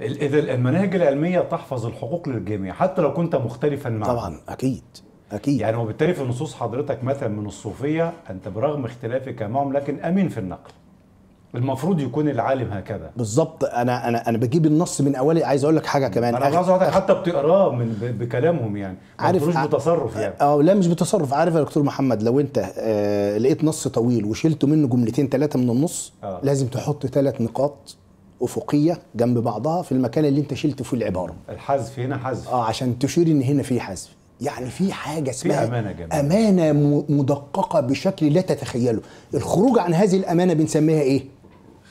إذا المناهج العلمية تحفظ الحقوق للجميع حتى لو كنت مختلفا معه طبعا أكيد أكيد يعني وبالتالي في نصوص حضرتك مثلا من الصوفية أنت برغم اختلافك معهم لكن أمين في النقل المفروض يكون العالم هكذا بالظبط انا انا انا بجيب النص من اوله عايز اقول لك حاجه كمان انا عايز أخ... حتى بتقراه من بكلامهم يعني عارف مش آه، بتصرف يعني اه لا مش بتصرف عارف يا دكتور محمد لو انت آه لقيت نص طويل وشلت منه جملتين ثلاثه من النص آه. لازم تحط ثلاث نقاط افقيه جنب بعضها في المكان اللي انت شلت فيه العباره الحذف هنا حذف اه عشان تشير ان هنا في حذف يعني في حاجه اسمها في امانه جميل. امانه مدققه بشكل لا تتخيله الخروج عن هذه الامانه بنسميها ايه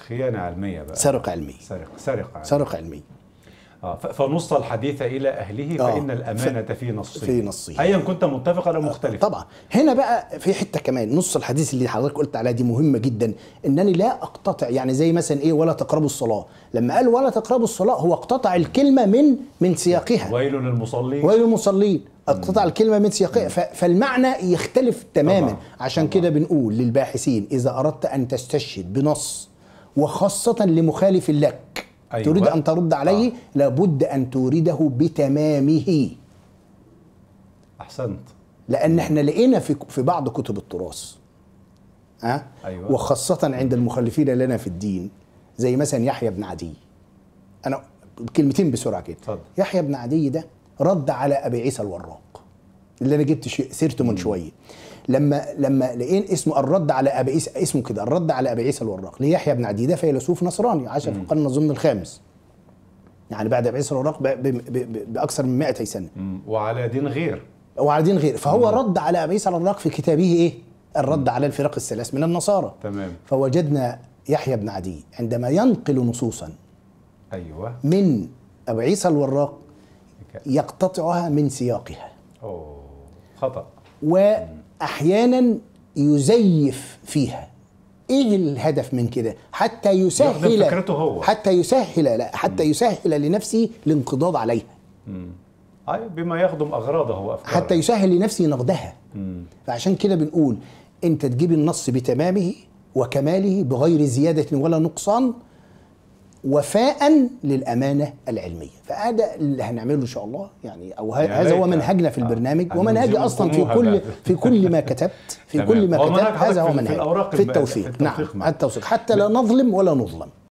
خيانه علميه بقى سرقه علميه سرقه سرقه علمية. سرقه علميه آه، فنص الحديث الى اهله آه، فان الامانه في نصه في نصه ايا كنت متفق او آه، مختلف طبعا هنا بقى في حته كمان نص الحديث اللي حضرتك قلت عليها دي مهمه جدا انني لا اقتطع يعني زي مثلا ايه ولا تقربوا الصلاه لما قال ولا تقربوا الصلاه هو اقتطع الكلمه من من سياقها ويل للمصلين ويل للمصلين اقتطع الكلمة من سياقها فالمعنى يختلف تماما طبعا. عشان كده بنقول للباحثين إذا أردت أن تستشهد بنص وخاصة لمخالف لك أيوة. تريد أن ترد عليه آه. لابد أن تورده بتمامه أحسنت لأن إحنا لقينا في, في بعض كتب التراث أه؟ أيوة. وخاصة عند المخلفين لنا في الدين زي مثلا يحيى بن عدي أنا كلمتين بسرعة كده طب. يحيى بن عدي ده رد على أبي عيسى الوراق اللي أنا جبت سيرته من شوية لما لما لقين اسمه الرد على ابي عيسى اسمه كده الرد على ابي عيسى الوراق ليحيى بن عديده فيلسوف نصراني عاش في القرن اظن الخامس يعني بعد ابي عيسى الوراق باكثر من 200 سنه وعلى دين غير وعلى دين غير فهو مم. رد على ابي عيسى الوراق في كتابه ايه الرد على الفرق الثلاث من النصارى تمام فوجدنا يحيى بن عدي عندما ينقل نصوصا ايوه من ابي عيسى الوراق يقتطعها من سياقها أوه. خطا و احيانا يزيف فيها ايه الهدف من كده حتى يسهل فكرته هو حتى يسهل لا حتى م. يسهل لنفسي الانقضاض عليها أي بما يخدم أغراضه وأفكاره حتى يسهل لنفسي نقدها فعشان كده بنقول أنت تجيب النص بتمامه وكماله بغير زيادة ولا نقصان وفاء للامانه العلميه فهذا اللي هنعمله ان شاء الله يعني او هذا هو منهجنا في البرنامج ومنهجي اصلا في كل في كل ما كتبت في كل ما كتبت هذا هو منهج في التوثيق نعم التوثيق حتى لا نظلم ولا نظلم